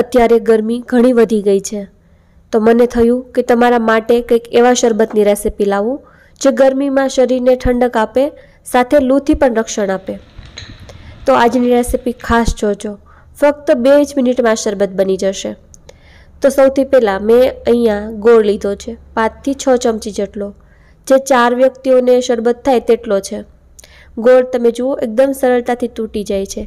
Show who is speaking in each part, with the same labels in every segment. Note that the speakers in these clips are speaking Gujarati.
Speaker 1: અત્યારે ગરમી ઘણી વધી ગઈ છે તો મને થયું કે તમારા માટે કંઈક એવા શરબતની રેસીપી લાવું જે ગરમીમાં શરીરને ઠંડક આપે સાથે લૂથી પણ રક્ષણ આપે તો આજની રેસીપી ખાસ જોજો ફક્ત બે જ મિનિટમાં શરબત બની જશે તો સૌથી પહેલાં મેં અહીંયા ગોળ લીધો છે પાંચથી છ ચમચી જેટલો જે ચાર વ્યક્તિઓને શરબત થાય તેટલો છે ગોળ તમે જુઓ એકદમ સરળતાથી તૂટી જાય છે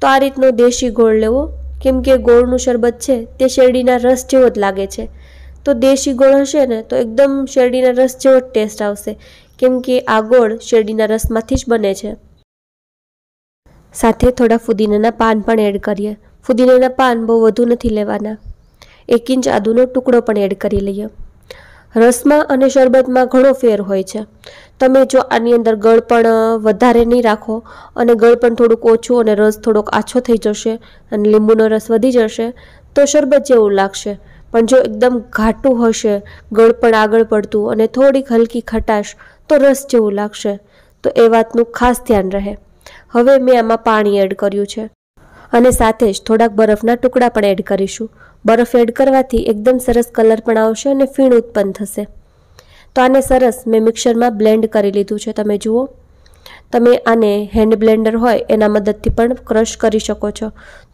Speaker 1: તો આ રીતનો દેશી ગોળ લેવો કેમ કે ગોળનું શરબત છે તે શેરડીના રસ જેવો જ લાગે છે તો દેશી ગોળ હશે ને તો એકદમ શેરડીના રસ જેવો જ ટેસ્ટ આવશે કેમ કે આ ગોળ શેરડીના રસમાંથી જ બને છે સાથે થોડા ફુદીનાના પાન પણ એડ કરીએ ફુદીનાના પાન બહુ વધુ નથી લેવાના એક ઇંચ આદુનો ટુકડો પણ એડ કરી લઈએ રસમાં અને શરબતમાં ઘણો ફેર હોય છે તમે જો આની અંદર ગળપણ વધારે નહીં રાખો અને ગળપણ થોડુંક ઓછું અને રસ થોડોક આછો થઈ જશે અને લીંબુનો રસ વધી જશે તો શરબત જેવું લાગશે પણ જો એકદમ ઘાટું હશે ગળપણ આગળ પડતું અને થોડીક હલકી ખટાશ તો રસ જેવું લાગશે તો એ વાતનું ખાસ ધ્યાન રહે હવે મેં આમાં પાણી એડ કર્યું છે અને સાથે જ થોડાક બરફના ટુકડા પણ એડ કરીશું બરફ એડ કરવાથી એકદમ સરસ કલર પણ આવશે અને ફીણ ઉત્પન્ન થશે તો આને સરસ મેં મિક્સરમાં બ્લેન્ડ કરી લીધું છે તમે જુઓ તમે આને હેન્ડ બ્લેન્ડર હોય એના મદદથી પણ ક્રશ કરી શકો છો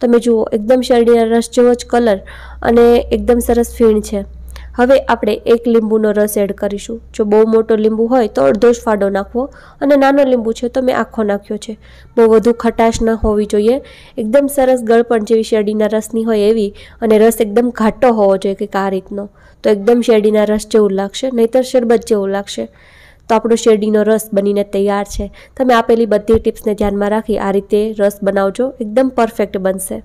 Speaker 1: તમે જુઓ એકદમ શેરડીના રસ જેવો જ કલર અને એકદમ સરસ ફીણ છે હવે આપણે એક લીંબુનો રસ એડ કરીશું જો બહુ મોટો લીંબુ હોય તો અડધો જ ફાડો નાખવો અને નાનો લીંબુ છે તો મેં આખો નાખ્યો છે બહુ વધુ ખટાશ ન હોવી જોઈએ એકદમ સરસ ગળપણ જેવી શેરડીના રસની હોય એવી અને રસ એકદમ ઘાટો હોવો જોઈએ કંઈક આ રીતનો તો એકદમ શેરડીના રસ જેવું લાગશે નહીતર શરબત જેવું લાગશે તો આપણો શેરડીનો રસ બનીને તૈયાર છે તમે આપેલી બધી ટિપ્સને ધ્યાનમાં રાખી આ રીતે રસ બનાવજો એકદમ પરફેક્ટ બનશે